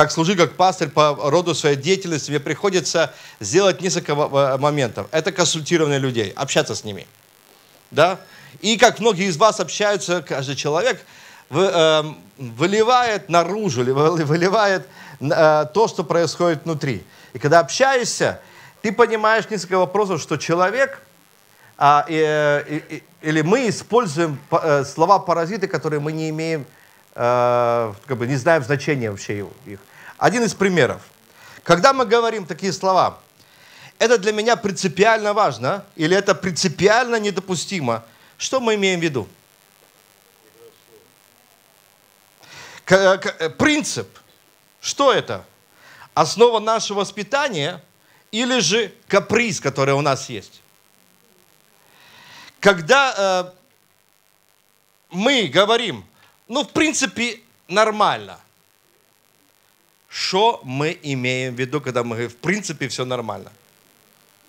как служи, как пастырь по роду своей деятельности, мне приходится сделать несколько моментов. Это консультирование людей, общаться с ними. Да? И как многие из вас общаются, каждый человек эм, выливает наружу, выливает э, то, что происходит внутри. И когда общаешься, ты понимаешь несколько вопросов, что человек а, и, э, или мы используем э, слова-паразиты, которые мы не имеем, а, как бы не знаем значения вообще их. Один из примеров. Когда мы говорим такие слова, это для меня принципиально важно или это принципиально недопустимо, что мы имеем в виду? Принцип. Что это? Основа нашего воспитания или же каприз, который у нас есть? Когда э, мы говорим, ну, в принципе, нормально – что мы имеем в виду, когда мы говорим, в принципе, все нормально?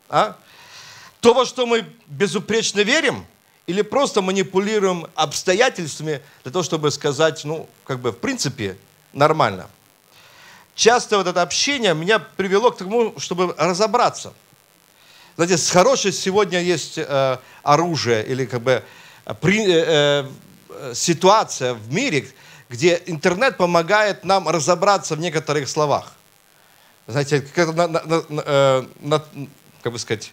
А? То, во что мы безупречно верим, или просто манипулируем обстоятельствами для того, чтобы сказать, ну, как бы, в принципе, нормально. Часто вот это общение меня привело к тому, чтобы разобраться. Знаете, с хорошей сегодня есть э, оружие или как бы при, э, э, ситуация в мире, где интернет помогает нам разобраться в некоторых словах. Знаете, как, на, на, на, на, э, как бы сказать,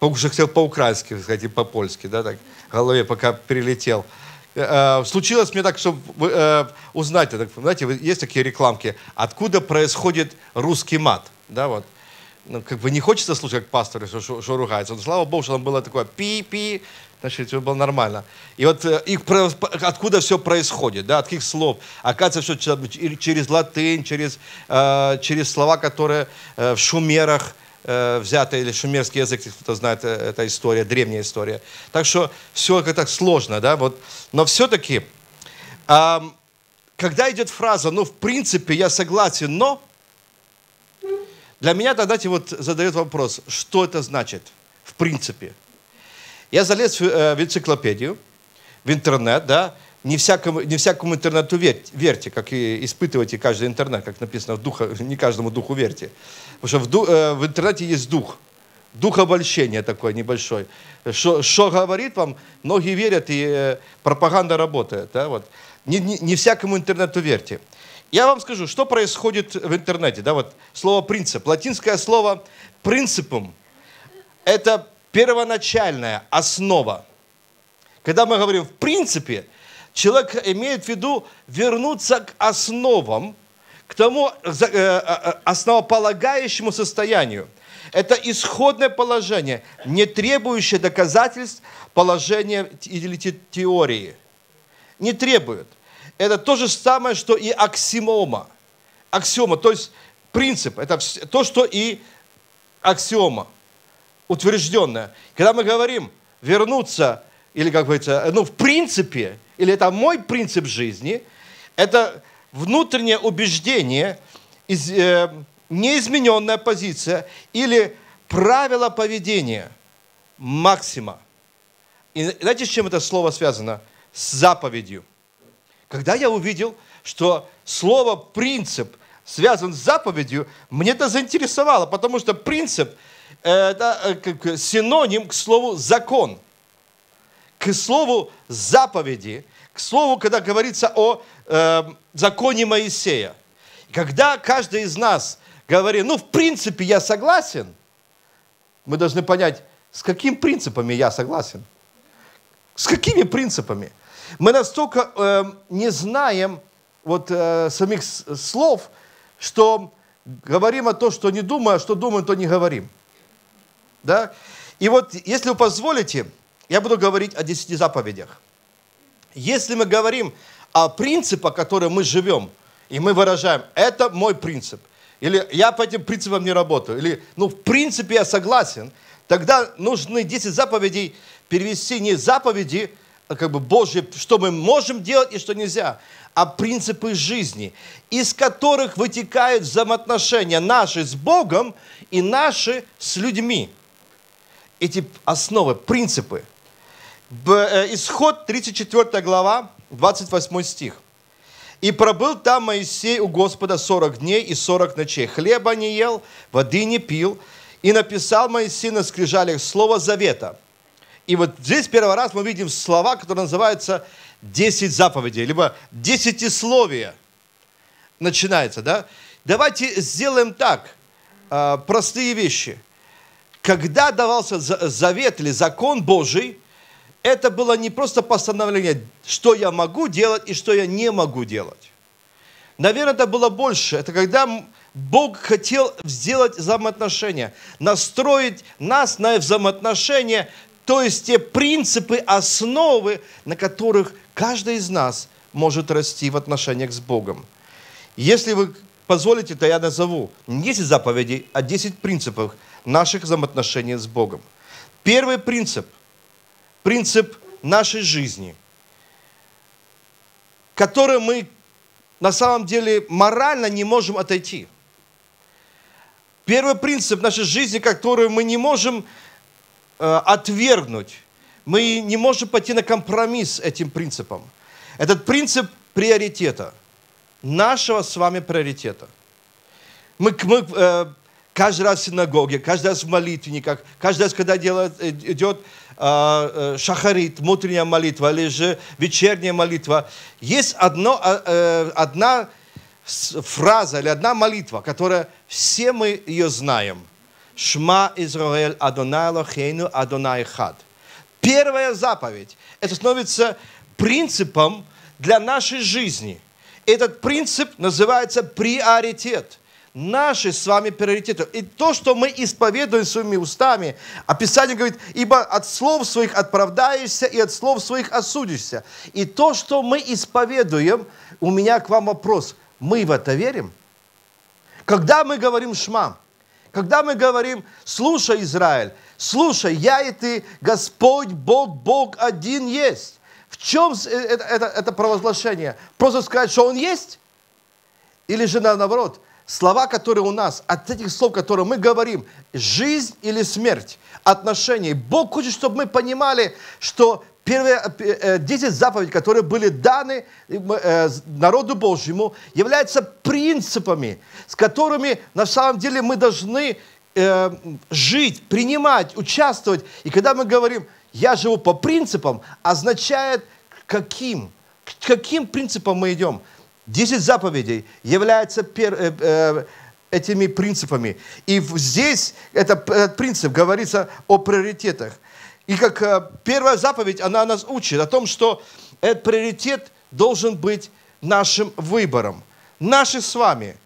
уже хотел по-украински сказать и по-польски, да, так, в голове пока прилетел. Э, э, случилось мне так, чтобы узнать, знаете, есть такие рекламки, откуда происходит русский мат, да, вот. Ну, как бы не хочется слушать, как пастор, что, что, что ругается. Но слава богу, что там было такое пи-пи, Значит, все было нормально. И вот э, их, откуда все происходит, да, от каких слов. Оказывается, все через латынь, через, э, через слова, которые э, в шумерах взяты или шумерский язык, кто-то знает, эта история, древняя история. Так что все как-то сложно, да, вот. Но все-таки, когда идет фраза, ну, в принципе, я согласен, но, для меня, тогда вот задает вопрос, что это значит в принципе – я залез в, э, в энциклопедию, в интернет, да, не всякому, не всякому интернету верь, верьте, как и испытывайте каждый интернет, как написано, в духа, не каждому духу верьте. Потому что в, ду, э, в интернете есть дух, дух обольщения такой небольшой. Что говорит вам, многие верят, и э, пропаганда работает. Да, вот. не, не, не всякому интернету верьте. Я вам скажу, что происходит в интернете. Да, вот слово «принцип». Латинское слово «принципум» — это первоначальная основа. Когда мы говорим в принципе, человек имеет в виду вернуться к основам, к тому э, э, основополагающему состоянию. Это исходное положение, не требующее доказательств положения или теории. Не требует. Это то же самое, что и аксиома. Аксиома, то есть принцип, это то, что и аксиома утвержденно. Когда мы говорим вернуться, или как говорится, ну в принципе, или это мой принцип жизни, это внутреннее убеждение, из, э, неизмененная позиция или правило поведения, максима. И знаете, с чем это слово связано? С заповедью. Когда я увидел, что слово «принцип» связан с заповедью, мне это заинтересовало, потому что принцип – это э, синоним к слову закон, к слову заповеди, к слову, когда говорится о эм, законе Моисея. Когда каждый из нас говорит, ну, в принципе, я согласен, мы должны понять, с какими принципами я согласен. С какими принципами? Мы настолько э, не знаем вот э, самих слов, что говорим о том, что не думая, а что думаем, то не говорим. Да? И вот, если вы позволите, я буду говорить о десяти заповедях. Если мы говорим о принципах, которые мы живем, и мы выражаем, это мой принцип, или я по этим принципам не работаю, или, ну, в принципе, я согласен, тогда нужны 10 заповедей перевести не заповеди, а как бы Божьи, что мы можем делать и что нельзя, а принципы жизни, из которых вытекают взаимоотношения наши с Богом и наши с людьми эти основы, принципы. Э, Исход 34 глава, 28 стих. «И пробыл там Моисей у Господа 40 дней и 40 ночей. Хлеба не ел, воды не пил. И написал Моисей на скрижалях слово завета». И вот здесь первый раз мы видим слова, которые называются «десять заповедей», либо «десятисловие» начинается, да? Давайте сделаем так, э, простые вещи – когда давался завет или закон Божий, это было не просто постановление, что я могу делать и что я не могу делать. Наверное, это было больше. Это когда Бог хотел сделать взаимоотношения, настроить нас на взаимоотношения, то есть те принципы, основы, на которых каждый из нас может расти в отношениях с Богом. Если вы позволите, то я назову не 10 заповедей, а 10 принципов, наших взаимоотношений с Богом. Первый принцип, принцип нашей жизни, который мы на самом деле морально не можем отойти. Первый принцип нашей жизни, который мы не можем э, отвергнуть, мы не можем пойти на компромисс с этим принципом. Этот принцип приоритета, нашего с вами приоритета. Мы, мы э, каждый раз в синагоге, каждый раз в молитвенниках, каждый раз, когда делает, э, идет а, э, шахарит, внутренняя молитва или же вечерняя молитва, есть одно, а, э, одна фраза или одна молитва, которая все мы ее знаем. Шма Израиль Адонай Лохейну Адонай Хад. Первая заповедь. Это становится принципом для нашей жизни. Этот принцип называется приоритет – наши с вами приоритеты. И то, что мы исповедуем своими устами, а Писание говорит, ибо от слов своих отправдаешься и от слов своих осудишься. И то, что мы исповедуем, у меня к вам вопрос, мы в это верим? Когда мы говорим «шма», когда мы говорим «слушай, Израиль», «слушай, я и ты, Господь, Бог, Бог один есть», в чем это, э, это, это провозглашение? Просто сказать, что Он есть? Или же наоборот – слова, которые у нас, от этих слов, которые мы говорим, жизнь или смерть, отношения. Бог хочет, чтобы мы понимали, что первые 10 э, э, заповедей, которые были даны э, народу Божьему, являются принципами, с которыми на самом деле мы должны жить, принимать, участвовать. И когда мы говорим «я живу по принципам», означает каким? К каким принципам мы идем? Десять заповедей являются пер, э, э, этими принципами. И здесь это, этот принцип говорится о приоритетах. И как э, первая заповедь, она нас учит о том, что этот приоритет должен быть нашим выбором. Наши с вами.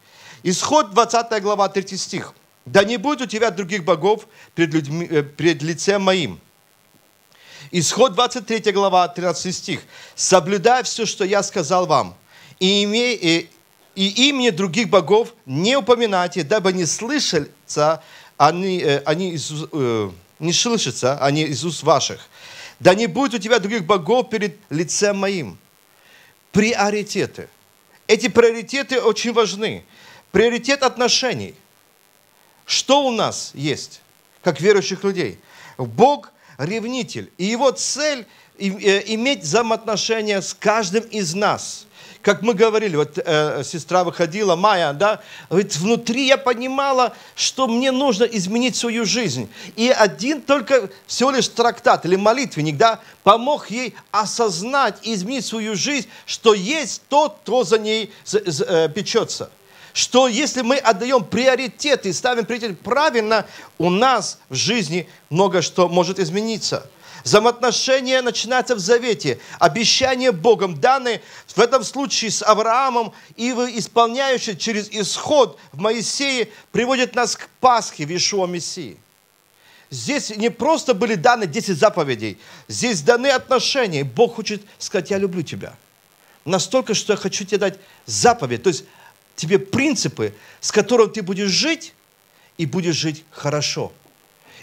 Исход 20 глава 3 стих. «Да не будет у тебя других богов пред, людьми, э, пред лицем моим». Исход 23 глава 13 стих. «Соблюдай все, что я сказал вам, и, име, и, э, и имени других богов не упоминайте, дабы не слышатся они, э, они из, э, не слышатся они из уст ваших. Да не будет у тебя других богов перед лицем моим. Приоритеты. Эти приоритеты очень важны. Приоритет отношений. Что у нас есть, как верующих людей? Бог ревнитель, и его цель иметь взаимоотношения с каждым из нас – как мы говорили, вот э, сестра выходила, Майя, да, говорит, внутри я понимала, что мне нужно изменить свою жизнь. И один только всего лишь трактат или молитвенник, да, помог ей осознать и изменить свою жизнь, что есть тот, кто за ней э, печется что если мы отдаем приоритеты и ставим приоритет правильно, у нас в жизни много что может измениться. Взаимоотношения начинаются в завете. Обещание Богом даны в этом случае с Авраамом и вы исполняющие через исход в Моисее приводит нас к Пасхе в Ишуа Мессии. Здесь не просто были даны 10 заповедей, здесь даны отношения. Бог хочет сказать, я люблю тебя. Настолько, что я хочу тебе дать заповедь, то есть тебе принципы, с которым ты будешь жить и будешь жить хорошо –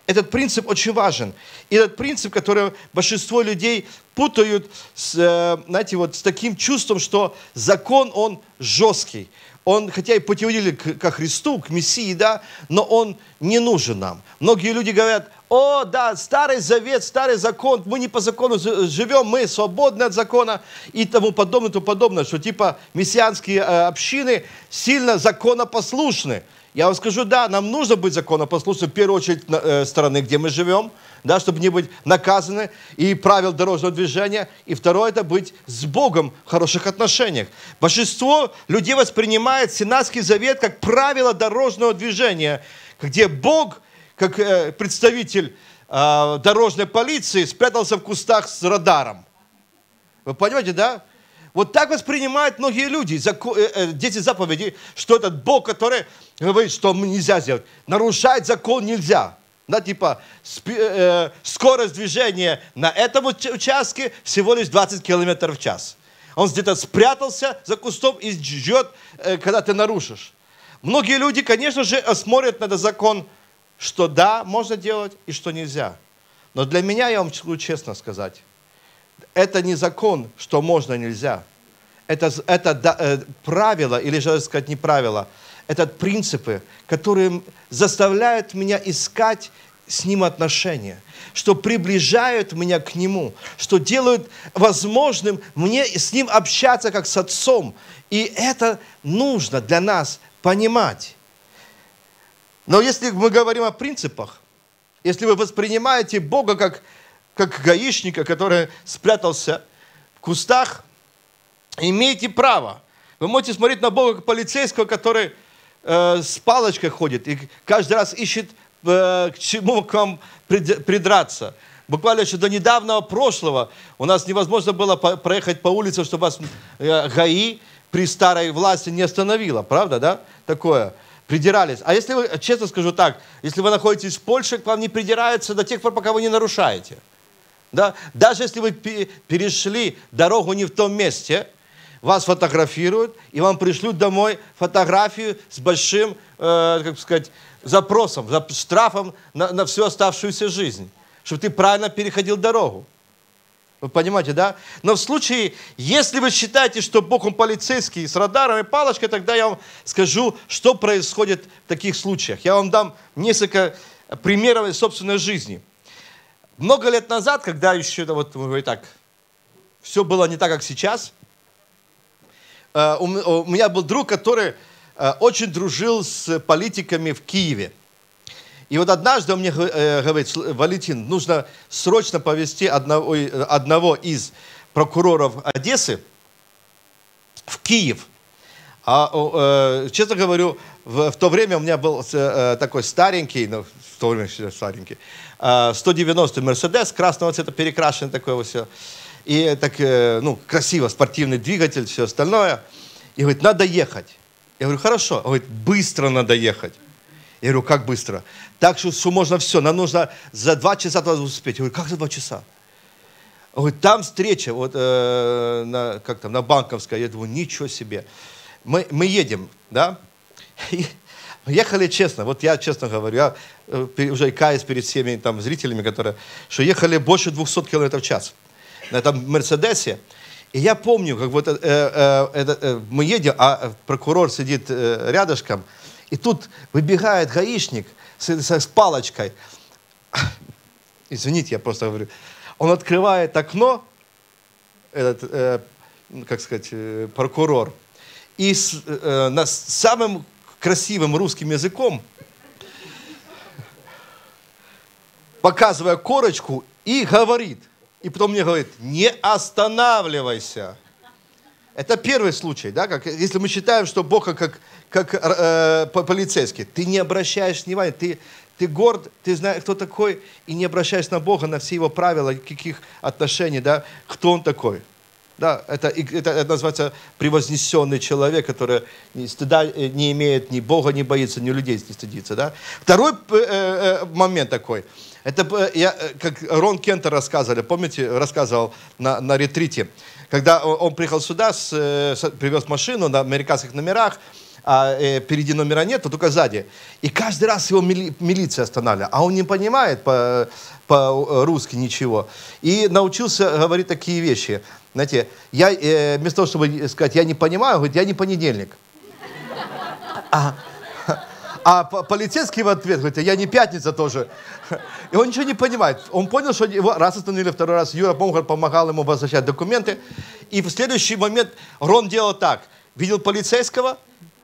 этот принцип очень важен. И этот принцип, который большинство людей путают с, э, знаете, вот с таким чувством, что закон, он жесткий. Он, хотя и путеводили к, ко Христу, к Мессии, да, но он не нужен нам. Многие люди говорят, о, да, старый завет, старый закон, мы не по закону живем, мы свободны от закона и тому подобное, тому подобное, что типа мессианские э, общины сильно законопослушны. Я вам скажу, да, нам нужно быть законопослушным, в первую очередь, э, страны, где мы живем, да, чтобы не быть наказаны и правил дорожного движения. И второе, это быть с Богом в хороших отношениях. Большинство людей воспринимает Сенатский завет как правило дорожного движения, где Бог, как э, представитель э, дорожной полиции, спрятался в кустах с радаром. Вы понимаете, да? Вот так воспринимают многие люди, э, э, дети заповеди, что этот Бог, который говорит, что нельзя сделать, нарушать закон нельзя. Да, типа, э, скорость движения на этом участке всего лишь 20 км в час. Он где-то спрятался за кустом и ждет, когда ты нарушишь. Многие люди, конечно же, смотрят на этот закон, что да, можно делать и что нельзя. Но для меня, я вам могу честно сказать, это не закон, что можно, нельзя. Это, это да, э, правило, или же сказать не правило, это принципы, которые заставляют меня искать с Ним отношения, что приближают меня к Нему, что делают возможным мне с Ним общаться как с Отцом. И это нужно для нас понимать. Но если мы говорим о принципах, если вы воспринимаете Бога как как гаишника, который спрятался в кустах. Имеете право. Вы можете смотреть на Бога как полицейского, который э, с палочкой ходит и каждый раз ищет, э, к чему к вам придраться. Буквально еще до недавнего прошлого у нас невозможно было проехать по улице, чтобы вас э, ГАИ при старой власти не остановило. Правда, да? Такое. Придирались. А если вы, честно скажу так, если вы находитесь в Польше, к вам не придираются до тех пор, пока вы не нарушаете. Да? Даже если вы перешли дорогу не в том месте, вас фотографируют, и вам пришлют домой фотографию с большим, э, как сказать, запросом, штрафом на, на всю оставшуюся жизнь, чтобы ты правильно переходил дорогу. Вы понимаете, да? Но в случае, если вы считаете, что Бог он полицейский с радаром и палочкой, тогда я вам скажу, что происходит в таких случаях. Я вам дам несколько примеров из собственной жизни – много лет назад, когда еще, вот, и так, все было не так, как сейчас, э, у меня был друг, который э, очень дружил с политиками в Киеве. И вот однажды он мне э, говорит, Валентин, нужно срочно повезти одного, одного из прокуроров Одессы в Киев – а, э, честно говорю, в, в то время у меня был э, такой старенький, ну, в то время старенький, э, 190 Мерседес, красного цвета, перекрашенный такой вот все. И так, э, ну, красиво, спортивный двигатель, все остальное. И говорит, надо ехать. Я говорю, хорошо. Он говорит, быстро надо ехать. Я говорю, как быстро? Так что, что можно все, нам нужно за два часа туда успеть. Я говорю, как за два часа? Он говорит, там встреча, вот э, на, как там, на Банковской. Я думаю, ничего себе мы, мы едем, да, и ехали честно, вот я честно говорю, я э, уже каюсь перед всеми там зрителями, которые, что ехали больше 200 км в час на этом Мерседесе, и я помню, как вот э, э, э, э, мы едем, а прокурор сидит э, рядышком, и тут выбегает гаишник с, с, с палочкой. Извините, я просто говорю. Он открывает окно, этот, э, как сказать, э, прокурор, и с, э, э на, самым красивым русским языком, показывая корочку, и говорит. И потом мне говорит, не останавливайся. Это первый случай, да, как, если мы считаем, что Бог как, как э, полицейский, ты не обращаешь внимания, ты, ты горд, ты знаешь, кто такой, и не обращаешь на Бога, на все его правила, каких отношений, да, кто он такой. Да, это, это, это называется превознесенный человек, который ни стыда э, не имеет, ни Бога не боится, ни людей не стыдится. Да? Второй э, э, момент такой. Это э, я, э, как Рон Кентер рассказывали, помните, рассказывал на, на ретрите, когда он приехал сюда, с, с, привез машину на американских номерах, а э, впереди номера нет, а только сзади. И каждый раз его мили, милиция останавливала, а он не понимает по, по-русски ничего. И научился говорить такие вещи. Знаете, я, э, вместо того, чтобы сказать, я не понимаю, говорит, я не понедельник. А, а полицейский в ответ говорит, я не пятница тоже. И он ничего не понимает. Он понял, что его раз остановили, второй раз Юра Бомгар помогал ему возвращать документы. И в следующий момент Рон делал так. Видел полицейского,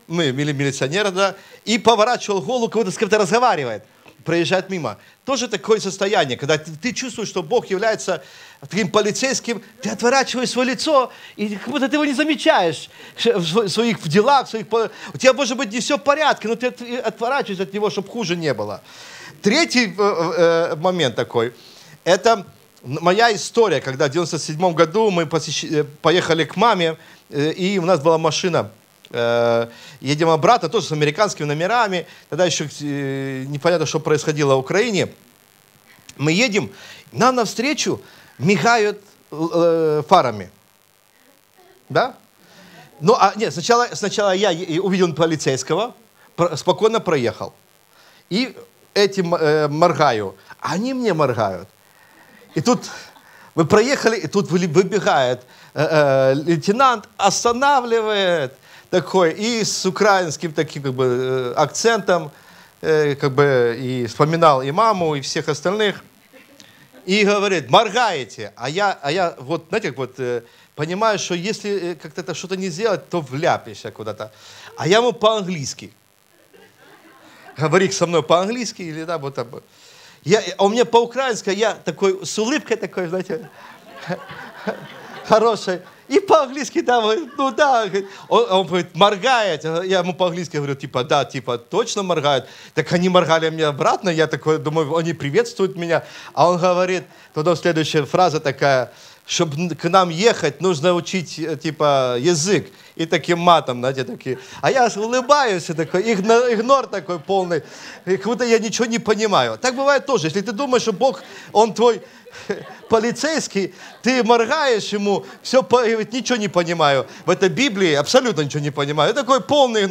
мы, ну, мили милиционера, да, и поворачивал голову, кого-то с кем-то разговаривает. Проезжает мимо тоже такое состояние, когда ты, ты чувствуешь, что Бог является таким полицейским, ты отворачиваешь свое лицо, и как будто ты его не замечаешь в своих делах, в своих... у тебя, может быть, не все в порядке, но ты отворачиваешься от него, чтобы хуже не было. Третий э, э, э, момент такой, это моя история, когда в 97 году мы посещ... поехали к маме, и у нас была машина – Э, едем обратно, тоже с американскими номерами, тогда еще э, непонятно, что происходило в Украине. Мы едем, нам навстречу мигают э, фарами. Да? Ну, а нет, сначала, сначала я увидел полицейского, спокойно проехал. И этим э, моргаю. Они мне моргают. И тут мы проехали, и тут выбегает э, э, лейтенант, останавливает такой, и с украинским таким как бы э, акцентом, э, как бы и вспоминал и маму, и всех остальных. И говорит, моргаете. А я, а я вот, знаете, как вот э, понимаю, что если как-то это что-то не сделать, то вляпишься куда-то. А я ему по-английски. говорит со мной по-английски или да, вот так вот. Я, а у меня по-украински, я такой, с улыбкой такой, знаете, хороший. И по-английски, да, ну да. Он, он говорит, моргает. Я ему по-английски говорю, типа, да, типа, точно моргает. Так они моргали мне обратно. Я такой думаю, они приветствуют меня. А он говорит, потом следующая фраза такая, чтобы к нам ехать, нужно учить, э, типа, язык и таким матом, знаете, такие. А я улыбаюсь, и такой, игнор, игнор такой полный, как будто я ничего не понимаю. Так бывает тоже. Если ты думаешь, что Бог, Он твой полицейский, ты моргаешь ему, все, говорит, ничего не понимаю. В этой Библии абсолютно ничего не понимаю. Я такой полный,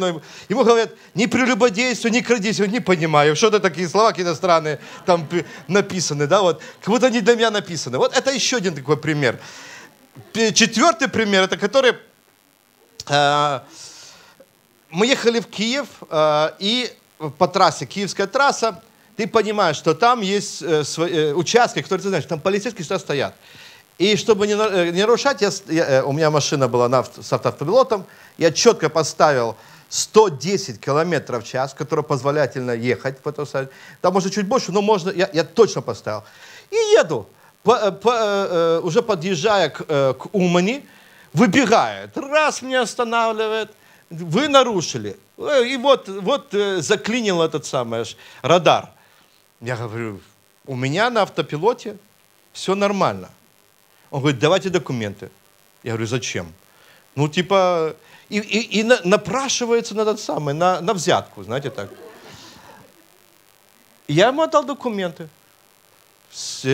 ему говорят, не прелюбодействуй, не крадись, я не понимаю, что-то такие слова какие-то странные там написаны, да, вот, как будто не для меня написаны. Вот это еще один такой пример. Четвертый пример, это который Э, мы ехали в Киев, э, и по трассе, киевская трасса, ты понимаешь, что там есть э, свои, участки, которые ты знаешь, там полицейские сейчас стоят. И чтобы не, не нарушать, я, я, у меня машина была на, с автопилотом, я четко поставил 110 км в час, которое позволительно ехать. по Потому, там можно чуть больше, но можно, я, я точно поставил. И еду, по, по, уже подъезжая к, к Умани, выбегает, раз меня останавливает, вы нарушили. Э, и вот, вот э, заклинил этот самый радар. Я говорю, у меня на автопилоте все нормально. Он говорит, давайте документы. Я говорю, зачем? Ну, типа, и, и, и напрашивается на этот самый, на, на взятку, знаете так. Я ему отдал документы.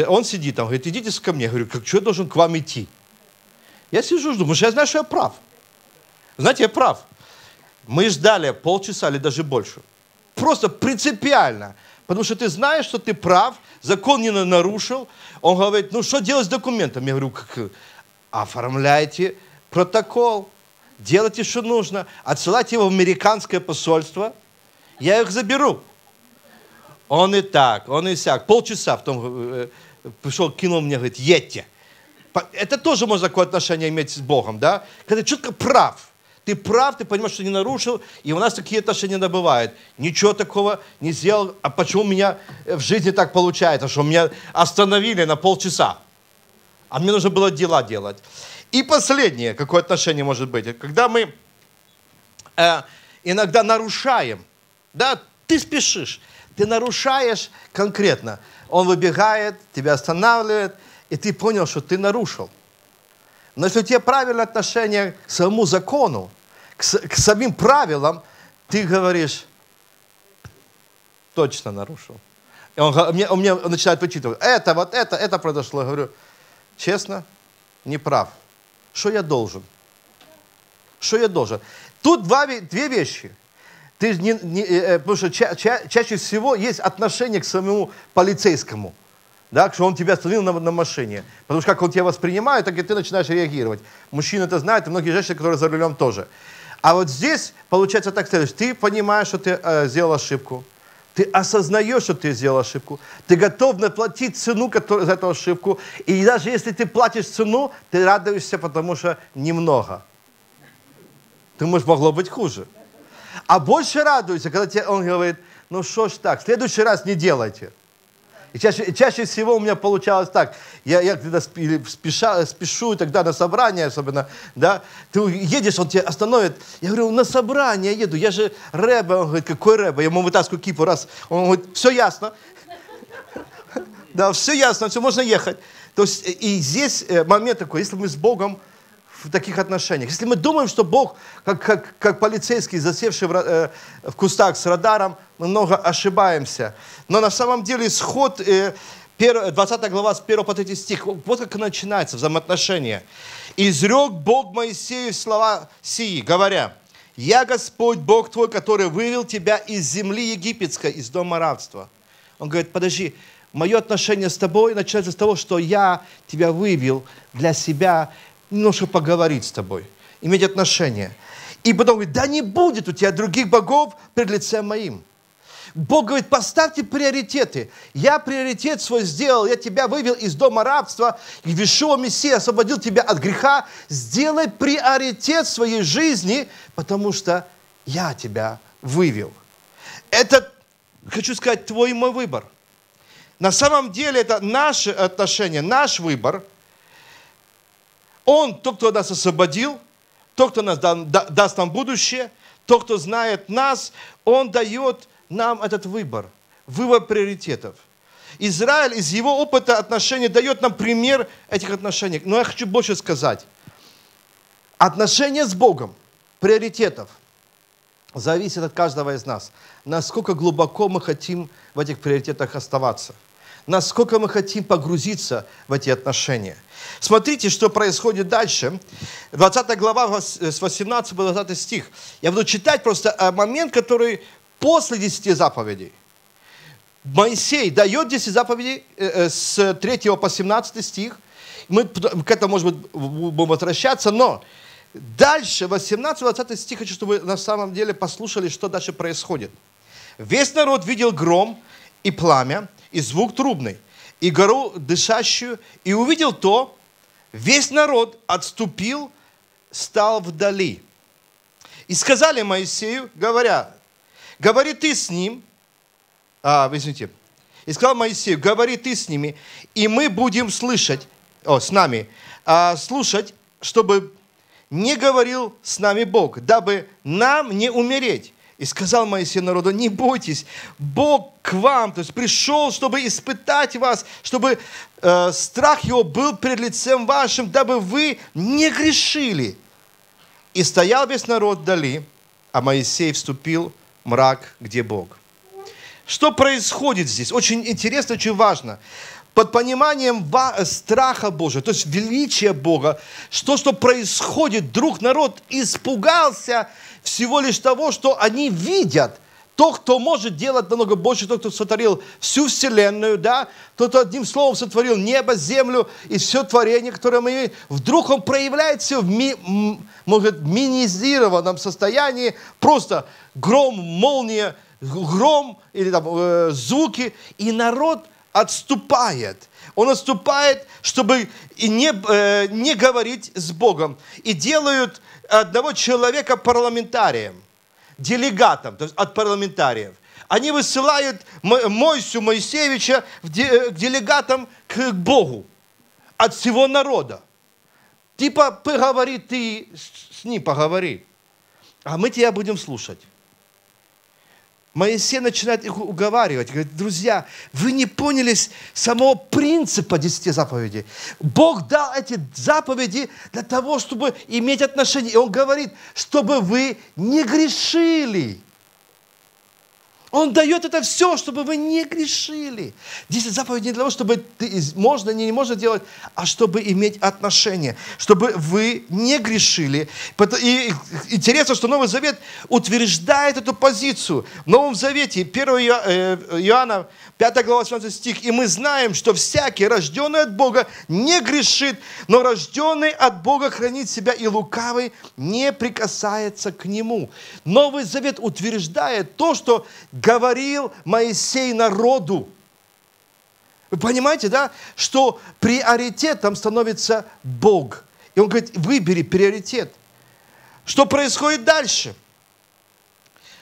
Он сидит там, говорит, идите ко мне. Я говорю, как, что я должен к вам идти? Я сижу, жду, потому что я знаю, что я прав. Знаете, я прав. Мы ждали полчаса или даже больше. Просто принципиально. Потому что ты знаешь, что ты прав, закон не нарушил. Он говорит, ну что делать с документом? Я говорю, как? Э, оформляйте протокол, делайте, что нужно, отсылайте его в американское посольство, я их заберу. Он и так, он и сяк. Полчаса потом э, э, пришел, кинул мне, говорит, едьте. Это тоже можно такое отношение иметь с Богом, да? Когда ты четко прав. Ты прав, ты понимаешь, что не нарушил, и у нас такие отношения не бывают. Ничего такого не сделал, а почему у меня э, в жизни так получается, что меня остановили на полчаса, а мне нужно было дела делать. И последнее, какое отношение может быть, когда мы э, иногда нарушаем, да, ты спешишь, ты нарушаешь конкретно. Он выбегает, тебя останавливает – и ты понял, что ты нарушил. Но если у тебя правильное отношение к самому закону, к, к самим правилам, ты говоришь, точно нарушил. И он, он, мне, он мне начинает вычитывать, это, вот это, это произошло. Я говорю, честно, не прав. Что я должен? Что я должен? Тут два, две вещи. Ты не, не, э, э, потому что ча, ча, чаще всего есть отношение к самому полицейскому – да, что он тебя остановил на, на машине. Потому что как он тебя воспринимает, так и ты начинаешь реагировать. Мужчина это знает, и многие женщины, которые за рулем тоже. А вот здесь получается так следующее. Ты понимаешь, что ты э, сделал ошибку. Ты осознаешь, что ты сделал ошибку. Ты готов наплатить цену который, за эту ошибку. И даже если ты платишь цену, ты радуешься, потому что немного. Ты, можешь могло быть хуже. А больше радуешься, когда тебе он говорит, ну что ж так, в следующий раз не делайте. И чаще, чаще всего у меня получалось так. Я, я когда спеша, спешу тогда на собрание особенно, да, ты едешь, он тебя остановит. Я говорю, на собрание еду, я же рэба. Он говорит, какой рэба? Я ему вытаскиваю кипу раз. Он говорит, все ясно. Да, все ясно, все, можно ехать. То есть и здесь э, момент такой, если мы с Богом в таких отношениях. Если мы думаем, что Бог, как, как, как полицейский, засевший в, э, в кустах с радаром, мы много ошибаемся. Но на самом деле исход, э, 20 глава с 1 по 3 стих, вот как начинается взаимоотношение. «Изрек Бог Моисею слова сии, говоря, «Я Господь Бог твой, который вывел тебя из земли египетской, из дома рабства». Он говорит, подожди, мое отношение с тобой начинается с того, что я тебя вывел для себя, немножко поговорить с тобой, иметь отношения. И потом говорит, да не будет у тебя других богов пред лицем моим. Бог говорит, поставьте приоритеты. Я приоритет свой сделал, я тебя вывел из дома рабства, и Вишуа Мессия освободил тебя от греха. Сделай приоритет своей жизни, потому что я тебя вывел. Это, хочу сказать, твой мой выбор. На самом деле это наши отношения, наш выбор – он, тот, кто нас освободил, тот, кто нас да, да, даст нам будущее, тот, кто знает нас, он дает нам этот выбор, выбор приоритетов. Израиль из его опыта отношений дает нам пример этих отношений. Но я хочу больше сказать. Отношения с Богом, приоритетов, зависит от каждого из нас. Насколько глубоко мы хотим в этих приоритетах оставаться – насколько мы хотим погрузиться в эти отношения. Смотрите, что происходит дальше. 20 глава с 18 по 20 стих. Я буду читать просто э, момент, который после 10 заповедей. Моисей дает 10 заповедей э, э, с 3 по 17 стих. Мы к этому, может быть, будем возвращаться, но дальше, 18-20 стих, хочу, чтобы вы на самом деле послушали, что дальше происходит. Весь народ видел гром, и пламя, и звук трубный, и гору дышащую, и увидел то, весь народ отступил, стал вдали. И сказали Моисею, говоря, говори ты с ним, а, извините, и сказал Моисею, говори ты с ними, и мы будем слышать, о, с нами, а, слушать, чтобы не говорил с нами Бог, дабы нам не умереть. И сказал Моисей народу, не бойтесь, Бог к вам, то есть пришел, чтобы испытать вас, чтобы э, страх его был пред лицем вашим, дабы вы не грешили. И стоял весь народ вдали, а Моисей вступил в мрак, где Бог. Что происходит здесь? Очень интересно, очень важно под пониманием э, страха Божия, то есть величия Бога, что что происходит, друг народ испугался всего лишь того, что они видят. то, кто может делать намного больше, тот, кто сотворил всю вселенную, да, тот, кто одним словом сотворил небо, землю и все творение, которое мы имеем, вдруг он проявляется в ми, может, минизированном состоянии, просто гром, молния, гром или там э, звуки, и народ отступает. Он отступает, чтобы не, э, не говорить с Богом. И делают одного человека парламентарием, делегатом, то есть от парламентариев. Они высылают Мойсю Моисеевича в э, к делегатам к Богу от всего народа. Типа, поговори ты, с ним поговори. А мы тебя будем слушать. Моисей начинает их уговаривать. Говорит, друзья, вы не поняли самого принципа десяти заповедей. Бог дал эти заповеди для того, чтобы иметь отношение. И он говорит, чтобы вы не грешили. Он дает это все, чтобы вы не грешили. Десять заповедей не для того, чтобы ты можно, не, не можно делать, а чтобы иметь отношения, чтобы вы не грешили. И интересно, что Новый Завет утверждает эту позицию. В Новом Завете, 1 э, Иоанна, 5 глава, 18 стих, «И мы знаем, что всякий, рожденный от Бога, не грешит, но рожденный от Бога хранит себя, и лукавый не прикасается к Нему». Новый Завет утверждает то, что говорил Моисей народу. Вы понимаете, да, что приоритетом становится Бог. И он говорит, выбери приоритет. Что происходит дальше?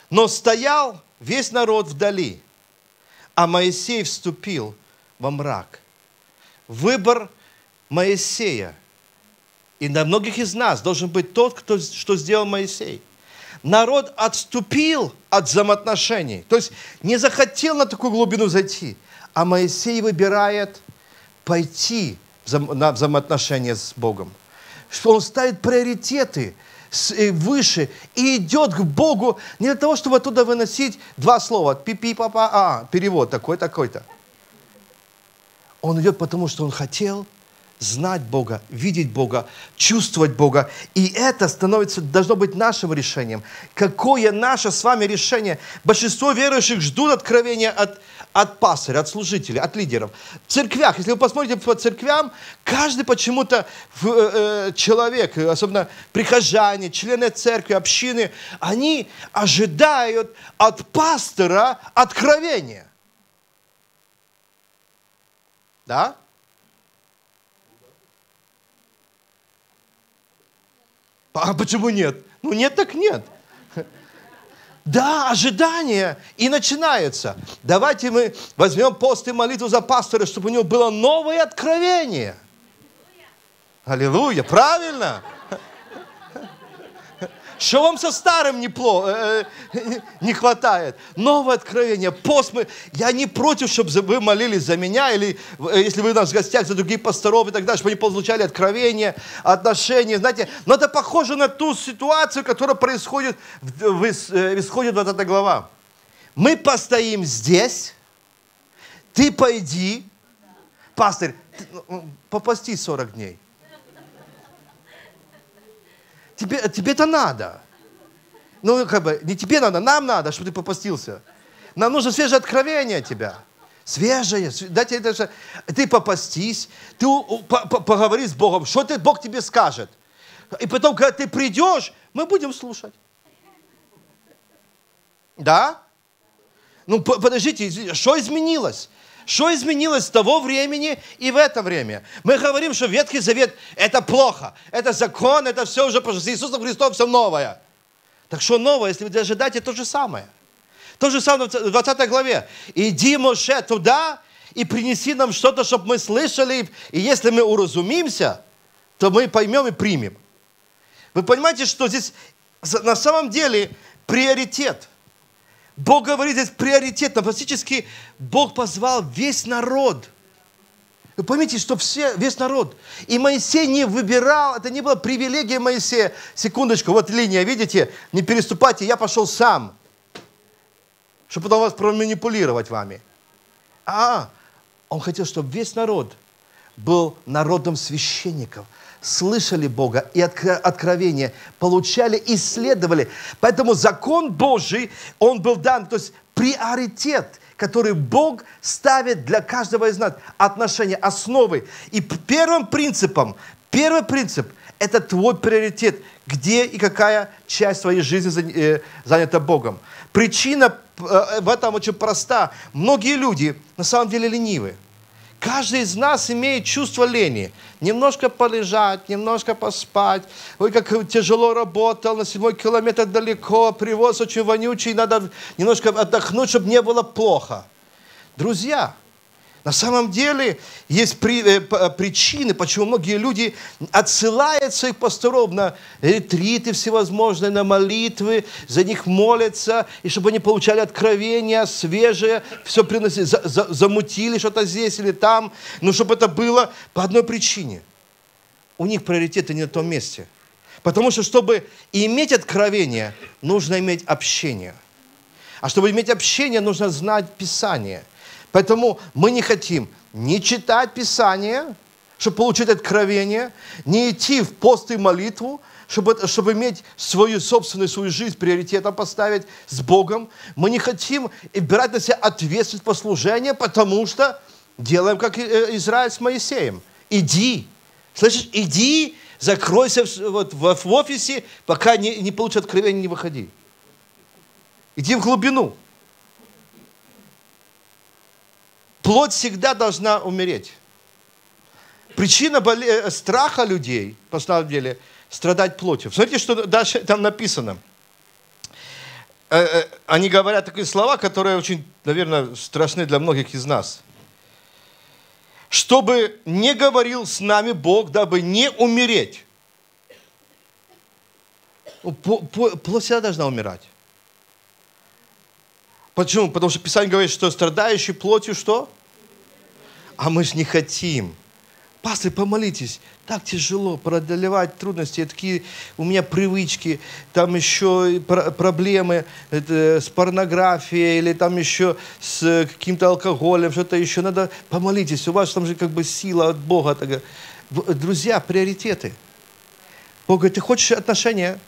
Но стоял весь народ вдали, а Моисей вступил во мрак. Выбор Моисея. И на многих из нас должен быть тот, кто, что сделал Моисей народ отступил от взаимоотношений, то есть не захотел на такую глубину зайти, а Моисей выбирает пойти на взаимоотношения с Богом, что он ставит приоритеты э, выше и идет к Богу не для того, чтобы оттуда выносить два слова пи-пи-папа, а, перевод такой-такой-то. Он идет потому, что он хотел – знать Бога, видеть Бога, чувствовать Бога. И это становится, должно быть нашим решением. Какое наше с вами решение? Большинство верующих ждут откровения от, от пастыря, от служителей, от лидеров. В церквях, если вы посмотрите по церквям, каждый почему-то э, э, человек, особенно прихожане, члены церкви, общины, они ожидают от пастора откровения. Да? А почему нет? Ну нет, так нет. Да, ожидание и начинается. Давайте мы возьмем пост и молитву за пастора, чтобы у него было новое откровение. Аллилуйя, правильно? Что вам со старым не, пло, э, не хватает? Новое откровение, пост. Мы, я не против, чтобы вы молились за меня, или э, если вы у нас в гостях, за других пасторов и так далее, чтобы они получали откровение, отношения, знаете. Но это похоже на ту ситуацию, которая происходит, в, в, э, исходит вот эта глава. Мы постоим здесь, ты пойди, пастырь, ну, ну, попасти 40 дней – Тебе, тебе-то надо. Ну, как бы, не тебе надо, нам надо, чтобы ты попостился. Нам нужно свежее откровение от тебя. Свежее. Дайте это же. Ты попастись, ты поговори с Богом, что ты, Бог тебе скажет. И потом, когда ты придешь, мы будем слушать. Да? Ну, подождите, что изменилось? Что изменилось с того времени и в это время? Мы говорим, что Ветхий Завет – это плохо, это закон, это все уже прошло. С Иисусом Христом все новое. Так что новое, если вы ожидаете то же самое? То же самое в 20 главе. «Иди, Моше, туда и принеси нам что-то, чтобы мы слышали, и если мы уразумимся, то мы поймем и примем». Вы понимаете, что здесь на самом деле приоритет. Бог говорит здесь приоритетно. Фактически Бог позвал весь народ. Вы поймите, что все, весь народ. И Моисей не выбирал, это не было привилегия Моисея. Секундочку, вот линия, видите? Не переступайте, я пошел сам. Чтобы потом вас проманипулировать вами. А, он хотел, чтобы весь народ был народом священников – слышали Бога и откровение, получали, исследовали. Поэтому закон Божий, он был дан, то есть приоритет, который Бог ставит для каждого из нас. Отношения, основы. И первым принципом, первый принцип – это твой приоритет, где и какая часть твоей жизни э, занята Богом. Причина э, в этом очень проста. Многие люди на самом деле ленивые. Каждый из нас имеет чувство лени. Немножко полежать, немножко поспать. Ой, как тяжело работал, на седьмой километр далеко, привоз очень вонючий, надо немножко отдохнуть, чтобы не было плохо. Друзья, на самом деле есть при, э, э причины, почему многие люди отсылаются их посторонно на ретриты всевозможные, на молитвы, за них молятся, и чтобы они получали откровения свежие, все приносили, за, за, замутили что-то здесь или там, но чтобы это было по одной причине. У них приоритеты не на том месте. Потому что, чтобы иметь откровение, нужно иметь общение. А чтобы иметь общение, нужно знать Писание – Поэтому мы не хотим не читать Писание, чтобы получить откровение, не идти в пост и молитву, чтобы, чтобы иметь свою собственную свою жизнь приоритетом поставить с Богом. Мы не хотим брать на себя ответственность по служению, потому что делаем, как э, Израиль с Моисеем. Иди. Слышишь, иди, закройся вот в, в офисе, пока не, не получишь откровение, не выходи. Иди в глубину. Плоть всегда должна умереть. Причина боле... Э, страха людей, по самом деле, страдать плотью. Смотрите, что дальше там написано. Э, э, они говорят такие слова, которые очень, наверное, страшны для многих из нас. Чтобы не говорил с нами Бог, дабы не умереть. Ну, плоть всегда должна умирать. Почему? Потому что Писание говорит, что страдающий плотью что? А мы же не хотим. Пасты, помолитесь. Так тяжело преодолевать трудности. Такие у меня привычки. Там еще проблемы с порнографией или там еще с каким-то алкоголем, что-то еще. Надо помолитесь. У вас там же как бы сила от Бога. Друзья, приоритеты. Бог говорит, ты хочешь отношения?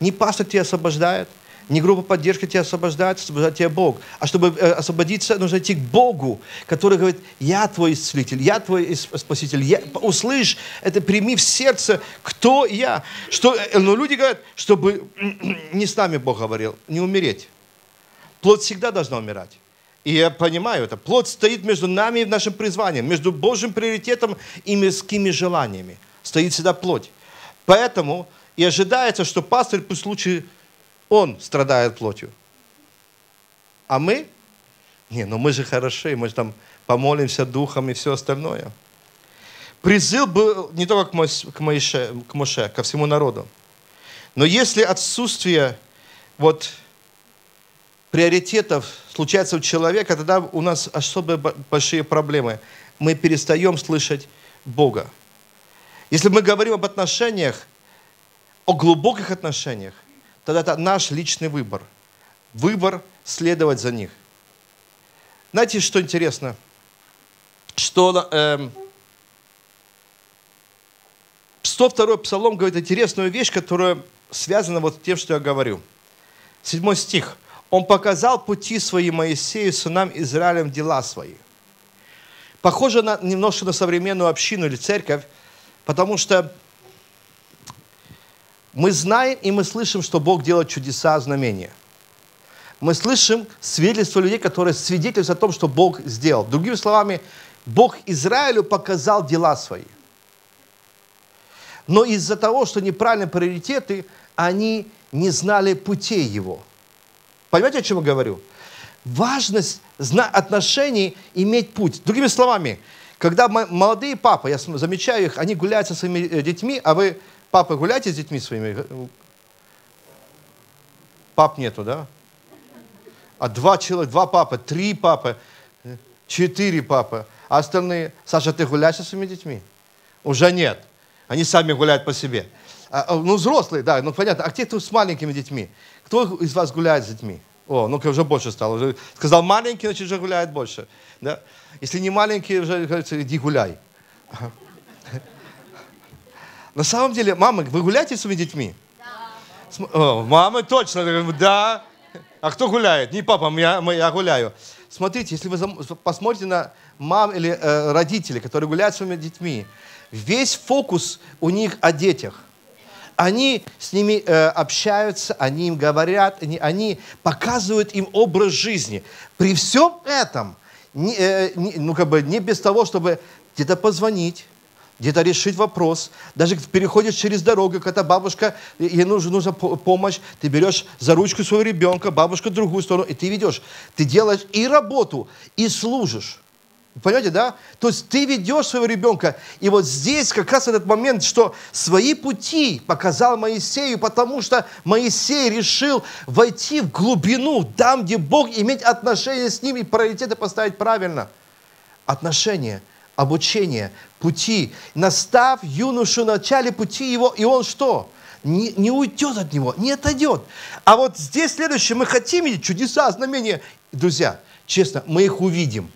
Не пастор тебя освобождает – не группа поддержки тебя освобождает, освобождает тебя Бог. А чтобы э, освободиться, нужно идти к Богу, который говорит, я твой исцелитель, я твой спаситель. Я... Услышь, это прими в сердце, кто я. Что... Э, но люди говорят, чтобы не с нами Бог говорил, не умереть. Плод всегда должна умирать. И я понимаю это. Плод стоит между нами и нашим призванием, между Божьим приоритетом и мирскими желаниями. Стоит всегда плоть. Поэтому и ожидается, что пастырь, пусть лучше он страдает плотью. А мы? Не, ну мы же хороши, мы же там помолимся духом и все остальное. Призыв был не только к Моше, к, Моше, к Моше, ко всему народу. Но если отсутствие вот приоритетов случается у человека, тогда у нас особо большие проблемы. Мы перестаем слышать Бога. Если мы говорим об отношениях, о глубоких отношениях, тогда это наш личный выбор. Выбор следовать за них. Знаете, что интересно? Что э, эм, 102 Псалом говорит интересную вещь, которая связана вот с тем, что я говорю. Седьмой стих. «Он показал пути свои Моисею, сынам Израилем, дела свои». Похоже на, немножко на современную общину или церковь, потому что мы знаем и мы слышим, что Бог делает чудеса, знамения. Мы слышим свидетельство людей, которые свидетельствуют о том, что Бог сделал. Другими словами, Бог Израилю показал дела свои. Но из-за того, что неправильные приоритеты, они не знали путей его. Понимаете, о чем я говорю? Важность отношений иметь путь. Другими словами, когда молодые папы, я замечаю их, они гуляют со своими э, детьми, а вы Папы, гуляйте с детьми своими. Пап нету, да? А два человека, два папы, три папы, четыре папы. А остальные, Саша, ты гуляешь со своими детьми? Уже нет. Они сами гуляют по себе. А, а ну, взрослые, да, ну понятно. А те, кто с маленькими детьми? Кто из вас гуляет с детьми? О, ну-ка, уже больше стало. Уже сказал маленький, значит, уже гуляет больше. Да? Если не маленький, уже, говорится, иди гуляй. На самом деле, мамы, вы гуляете с своими детьми? Да. О, мамы точно, да. А кто гуляет? Не папа, я, я гуляю. Смотрите, если вы посмотрите на мам или э, родителей, которые гуляют с своими детьми, весь фокус у них о детях. Они с ними э, общаются, они им говорят, они, они показывают им образ жизни. При всем этом, не, э, не, ну как бы не без того, чтобы где-то позвонить, где-то решить вопрос. Даже переходишь через дорогу, когда бабушка, ей нужна, нужна помощь, ты берешь за ручку своего ребенка, бабушка в другую сторону, и ты ведешь. Ты делаешь и работу, и служишь. Понимаете, да? То есть ты ведешь своего ребенка. И вот здесь как раз этот момент, что свои пути показал Моисею, потому что Моисей решил войти в глубину, там, где Бог, иметь отношения с ним и приоритеты поставить правильно. Отношения – Обучение, пути. Настав юношу в начале пути его, и он что? Не, не уйдет от него, не отойдет. А вот здесь следующее, мы хотим видеть чудеса, знамения. Друзья, честно, мы их увидим.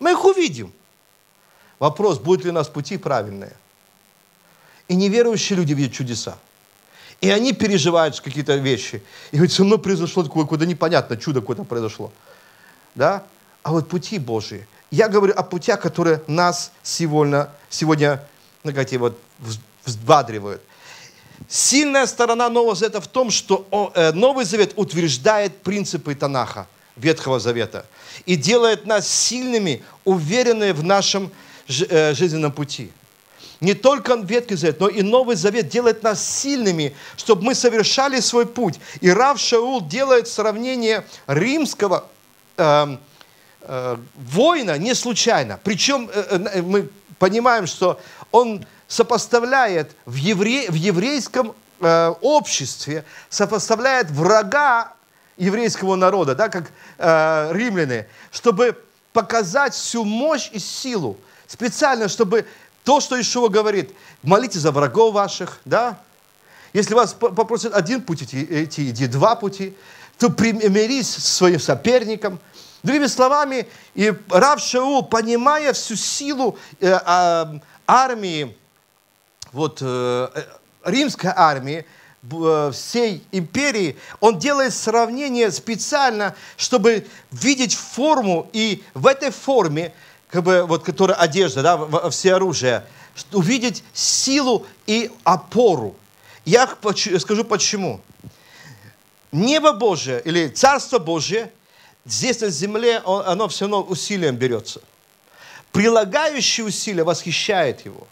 Мы их увидим. Вопрос, будет ли у нас пути правильные. И неверующие люди видят чудеса. И они переживают какие-то вещи. И говорят, со мной произошло такое, куда непонятно, чудо какое-то произошло. Да? А вот пути Божии. Я говорю о путях, которые нас сегодня, сегодня ну, как вот, взбадривают. Сильная сторона Нового Завета в том, что э, Новый Завет утверждает принципы Танаха, Ветхого Завета, и делает нас сильными, уверенными в нашем э, жизненном пути. Не только Ветхий Завет, но и Новый Завет делает нас сильными, чтобы мы совершали свой путь. И Рав Шаул делает сравнение римского э, Э, воина не случайно. Причем э, э, мы понимаем, что он сопоставляет в, евре... в еврейском обществе, сопоставляет врага еврейского народа, да, как э, римляне, чтобы показать всю мощь и силу. Специально, чтобы то, что Ишуа говорит, молите за врагов ваших, да? Если вас попросят один путь идти, идти, иди два пути, то примирись со своим соперником – Другими словами, и Рав Шаул, понимая всю силу э, э, армии, вот, э, э римской армии, э, всей империи, он делает сравнение специально, чтобы видеть форму, и в этой форме, как бы, вот, которая одежда, да, все оружие, увидеть силу и опору. Я скажу почему. Небо Божие или Царство Божие – здесь на земле оно все равно усилием берется. Прилагающий усилия восхищает его.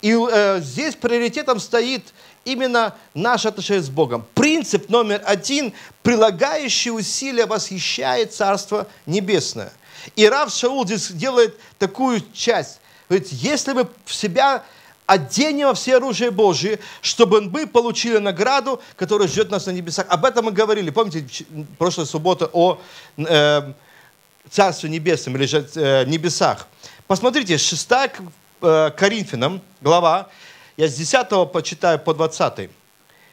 И э, здесь приоритетом стоит именно наше отношение с Богом. Принцип номер один – прилагающий усилия восхищает Царство Небесное. И Рав Шаул здесь делает такую часть. Говорит, если мы в себя оденем во все оружие Божие, чтобы мы получили награду, которая ждет нас на небесах. Об этом мы говорили, помните, прошлая суббота о э, Царстве Небесном или же э, небесах. Посмотрите, 6 э, Коринфянам глава, я с 10 почитаю по 20.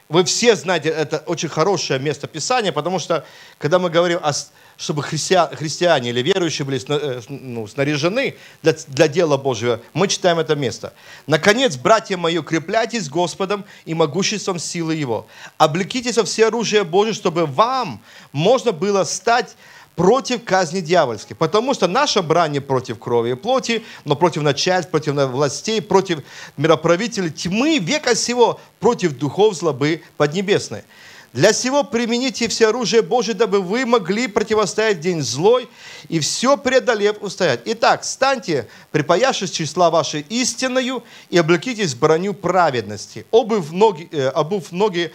Вы все знаете, это очень хорошее место Писания, потому что, когда мы говорим о чтобы христиане, христиане или верующие были э, ну, снаряжены для, для дела Божьего. Мы читаем это место. «Наконец, братья мои, укрепляйтесь Господом и могуществом силы Его. Облекитесь во все оружие Божие, чтобы вам можно было стать против казни дьявольской. Потому что наша брань против крови и плоти, но против начальств, против властей, против мироправителей тьмы века сего, против духов злобы поднебесной. Для сего примените все оружие Божие, дабы вы могли противостоять день злой и все преодолев устоять. Итак, станьте, припаявшись числа вашей истинною, и облекитесь в броню праведности, обув ноги, э, обув ноги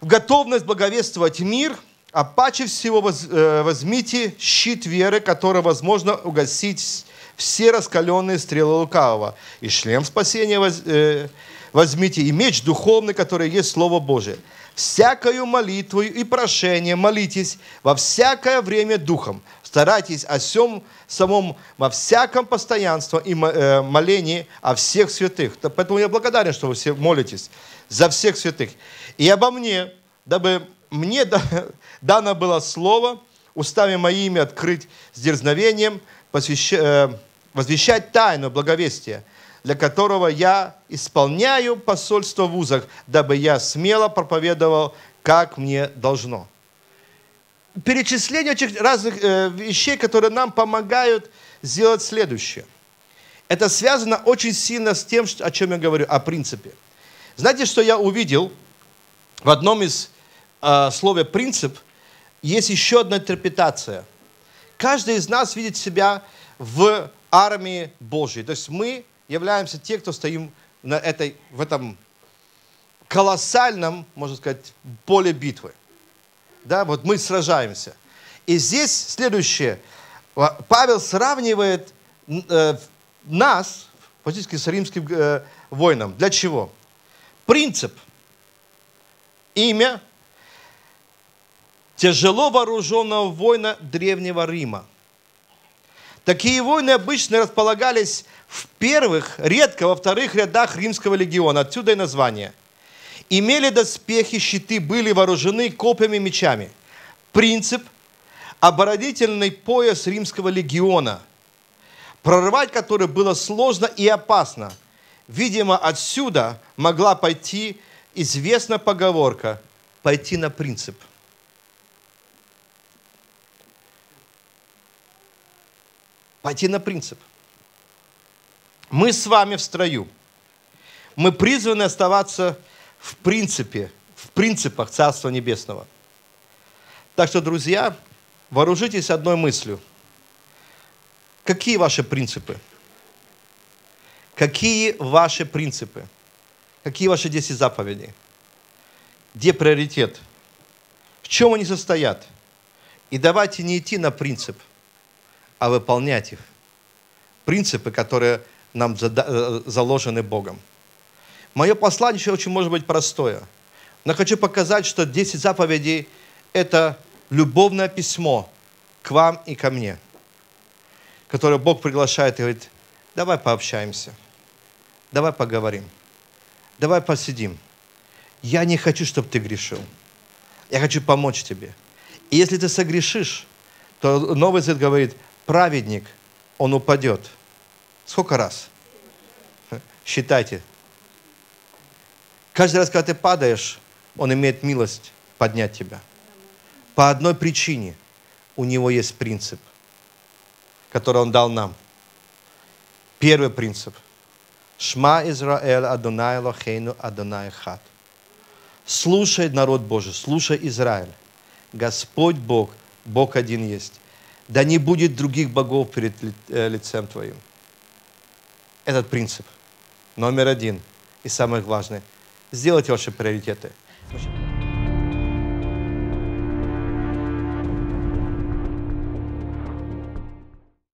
в готовность благовествовать мир, а паче всего воз, э, возьмите щит веры, который возможно угасить все раскаленные стрелы лукавого, и шлем спасения воз, э, возьмите, и меч духовный, который есть Слово Божие – всякою молитвою и прошением молитесь во всякое время Духом. Старайтесь о всем самом, во всяком постоянстве и э, молении о всех святых. Поэтому я благодарен, что вы все молитесь за всех святых. И обо мне, дабы мне дано было слово, устами моими открыть с дерзновением, э, возвещать тайну благовестия – для которого я исполняю посольство в узах, дабы я смело проповедовал, как мне должно. Перечисление этих разных э, вещей, которые нам помогают сделать следующее. Это связано очень сильно с тем, о чем я говорю, о принципе. Знаете, что я увидел в одном из э, слова «принцип»? Есть еще одна интерпретация. Каждый из нас видит себя в армии Божьей. То есть мы являемся те, кто стоим на этой, в этом колоссальном, можно сказать, поле битвы. Да, вот мы сражаемся. И здесь следующее. Э, Павел сравнивает э, нас фактически с римским э, воином. Для чего? Принцип, имя тяжело вооруженного воина Древнего Рима – Такие войны обычно располагались в первых, редко во вторых рядах римского легиона, отсюда и название. Имели доспехи, щиты, были вооружены копьями мечами. Принцип – оборонительный пояс римского легиона, прорвать который было сложно и опасно. Видимо, отсюда могла пойти известна поговорка «пойти на принцип». Пойти на принцип. Мы с вами в строю. Мы призваны оставаться в принципе, в принципах Царства Небесного. Так что, друзья, вооружитесь одной мыслью. Какие ваши принципы? Какие ваши принципы? Какие ваши 10 заповедей? Где приоритет? В чем они состоят? И давайте не идти на принцип – а выполнять их. Принципы, которые нам э, заложены Богом. Мое послание еще очень может быть простое. Но хочу показать, что 10 заповедей – это любовное письмо к вам и ко мне, которое Бог приглашает и говорит, давай пообщаемся, давай поговорим, давай посидим. Я не хочу, чтобы ты грешил. Я хочу помочь тебе. И если ты согрешишь, то Новый Завет говорит, праведник, он упадет. Сколько раз? Считайте. Каждый раз, когда ты падаешь, он имеет милость поднять тебя. По одной причине у него есть принцип, который он дал нам. Первый принцип. Шма Израиль Адонай Лохейну Адонай Хат. Слушай народ Божий, слушай Израиль. Господь Бог, Бог один есть. Да не будет других богов перед э, лицем твоим. Этот принцип номер один и самый важный. Сделайте ваши приоритеты. Слушай.